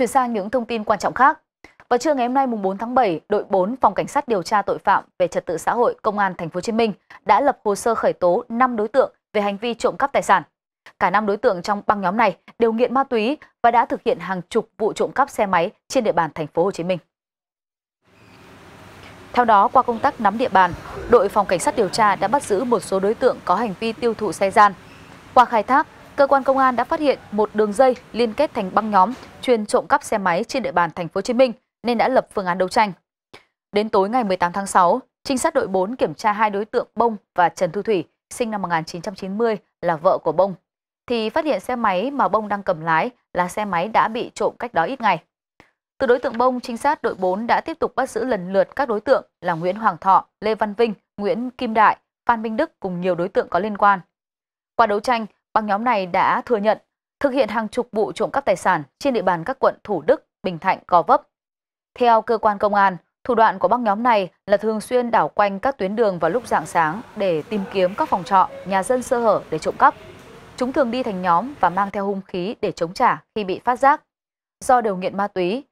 Chuyển sang những thông tin quan trọng khác. Vào trưa ngày hôm nay mùng 4 tháng 7, đội 4 Phòng Cảnh sát điều tra tội phạm về trật tự xã hội Công an Thành phố Hồ Chí Minh đã lập hồ sơ khởi tố 5 đối tượng về hành vi trộm cắp tài sản. Cả 5 đối tượng trong băng nhóm này đều nghiện ma túy và đã thực hiện hàng chục vụ trộm cắp xe máy trên địa bàn thành phố Hồ Chí Minh. Theo đó, qua công tác nắm địa bàn, đội phòng cảnh sát điều tra đã bắt giữ một số đối tượng có hành vi tiêu thụ xe gian. Qua khai thác, cơ quan công an đã phát hiện một đường dây liên kết thành băng nhóm chuyên trộm cắp xe máy trên địa bàn thành phố Hồ Chí Minh nên đã lập phương án đấu tranh. Đến tối ngày 18 tháng 6, trinh sát đội 4 kiểm tra hai đối tượng Bông và Trần Thu Thủy, sinh năm 1990 là vợ của Bông, thì phát hiện xe máy mà Bông đang cầm lái là xe máy đã bị trộm cách đó ít ngày. Từ đối tượng Bông, trinh sát đội 4 đã tiếp tục bắt giữ lần lượt các đối tượng là Nguyễn Hoàng Thọ, Lê Văn Vinh, Nguyễn Kim Đại, Phan Minh Đức cùng nhiều đối tượng có liên quan. Qua đấu tranh, Băng nhóm này đã thừa nhận thực hiện hàng chục vụ trộm cắp tài sản trên địa bàn các quận Thủ Đức, Bình Thạnh, Gò Vấp. Theo cơ quan công an, thủ đoạn của băng nhóm này là thường xuyên đảo quanh các tuyến đường vào lúc rạng sáng để tìm kiếm các phòng trọ, nhà dân sơ hở để trộm cắp. Chúng thường đi thành nhóm và mang theo hung khí để chống trả khi bị phát giác. Do đều nghiện ma túy